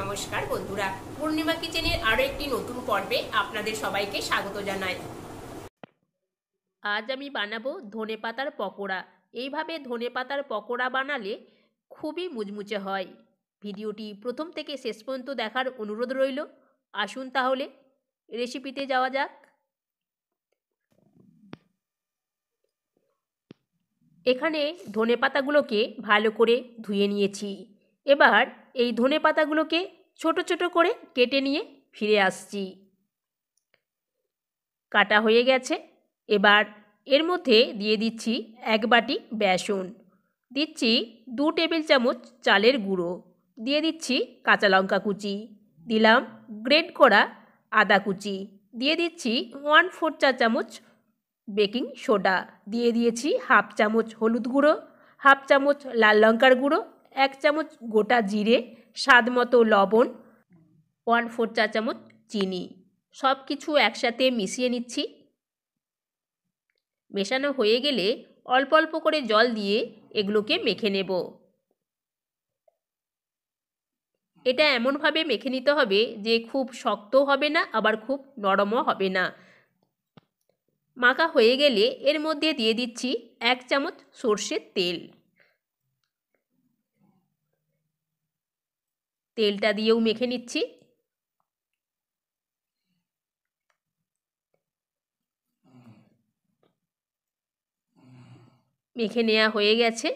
নমস্কার বন্ধুরা পূর্ণিমা কিচেনের আরও একটি নতুন পর্বে আপনাদের সবাইকে স্বাগত জানাই আজ আমি বানাবো ধনে পাতার পকোড়া এইভাবে ধনে পাতার পকোড়া বানালে খুবই মুচমুচে হয় ভিডিওটি প্রথম থেকে শেষ পর্যন্ত দেখার অনুরোধ রইল আসুন তাহলে রেসিপিতে যাওয়া যাক এখানে ধনে পাতাগুলোকে ভালো করে ধুয়ে নিয়েছি এবার এই ধনে পাতাগুলোকে ছোট ছোট করে কেটে নিয়ে ফিরে আসছি কাটা হয়ে গেছে এবার এর মধ্যে দিয়ে দিচ্ছি এক বাটি বেসন দিচ্ছি দু টেবিল চামচ চালের গুঁড়ো দিয়ে দিচ্ছি কাঁচা লঙ্কা কুচি দিলাম গ্রেড করা আদা কুচি দিয়ে দিচ্ছি ওয়ান ফোর চা চামচ বেকিং সোডা দিয়ে দিয়েছি হাফ চামচ হলুদ গুঁড়ো হাফ চামচ লাল লঙ্কার গুঁড়ো এক চামচ গোটা জিরে স্বাদ মতো লবণ ওয়ান ফোর চা চামচ চিনি সব কিছু একসাথে মিশিয়ে নিচ্ছি মেশানো হয়ে গেলে অল্প অল্প করে জল দিয়ে এগুলোকে মেখে নেব এটা এমনভাবে মেখে নিতে হবে যে খুব শক্ত হবে না আবার খুব নরমও হবে না মাখা হয়ে গেলে এর মধ্যে দিয়ে দিচ্ছি এক চামচ সর্ষের তেল তেলটা দিয়েও মেখে নিচ্ছি মেখে নেওয়া হয়ে গেছে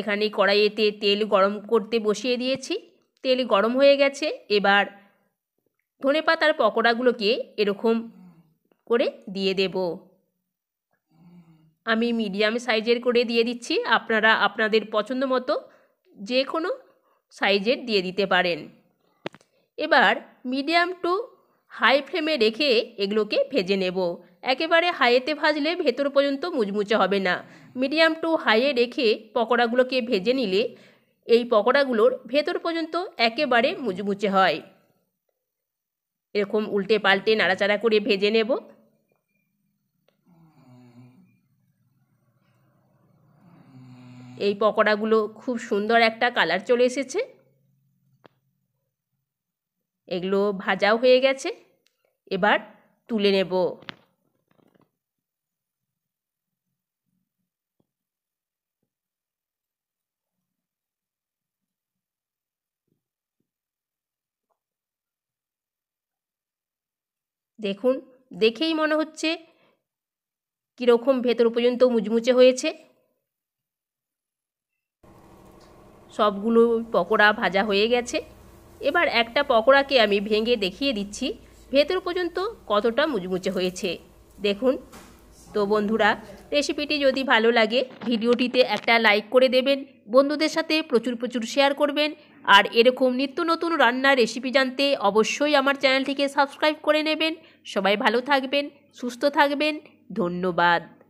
এখানে কড়াইয়েতে তেল গরম করতে বসিয়ে দিয়েছি তেল গরম হয়ে গেছে এবার ধনে পাতার পকোড়াগুলোকে এরকম করে দিয়ে দেব আমি মিডিয়াম সাইজের করে দিয়ে দিচ্ছি আপনারা আপনাদের পছন্দ মতো যে কোনো সাইজের দিয়ে দিতে পারেন এবার মিডিয়াম টু হাই ফ্লেমে রেখে এগুলোকে ভেজে নেব একেবারে হাইয়েতে ভাজলে ভেতর পর্যন্ত মুচমুচে হবে না মিডিয়াম টু হাইয়ে রেখে পকোড়াগুলোকে ভেজে নিলে এই পকোড়াগুলোর ভেতর পর্যন্ত একেবারে মুচমুচে হয় এরকম উল্টে পাল্টে নাড়াচাড়া করে ভেজে নেব এই পকোড়াগুলো খুব সুন্দর একটা কালার চলে এসেছে এগুলো ভাজাও হয়ে গেছে এবার তুলে নেব দেখুন দেখেই মনে হচ্ছে কীরকম ভেতর পর্যন্ত মুচমুচে হয়েছে সবগুলো পকোড়া ভাজা হয়ে গেছে এবার একটা পকোড়াকে আমি ভেঙে দেখিয়ে দিচ্ছি ভেতর পর্যন্ত কতটা মুচমুচে হয়েছে দেখুন তো বন্ধুরা রেসিপিটি যদি ভালো লাগে ভিডিওটিতে একটা লাইক করে দেবেন বন্ধুদের সাথে প্রচুর প্রচুর শেয়ার করবেন আর এরকম নিত্য নতুন রান্নার রেসিপি জানতে অবশ্যই আমার চ্যানেলটিকে সাবস্ক্রাইব করে নেবেন সবাই ভালো থাকবেন সুস্থ থাকবেন ধন্যবাদ